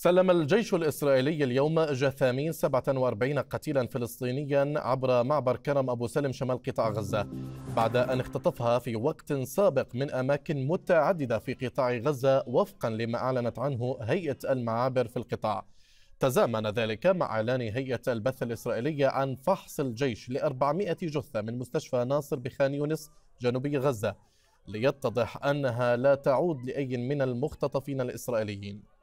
سلم الجيش الإسرائيلي اليوم جثامين 47 قتيلا فلسطينيا عبر معبر كرم أبو سلم شمال قطاع غزة بعد أن اختطفها في وقت سابق من أماكن متعددة في قطاع غزة وفقا لما أعلنت عنه هيئة المعابر في القطاع تزامن ذلك مع إعلان هيئة البث الإسرائيلية عن فحص الجيش ل 400 جثة من مستشفى ناصر بخان يونس جنوبي غزة ليتضح أنها لا تعود لأي من المختطفين الإسرائيليين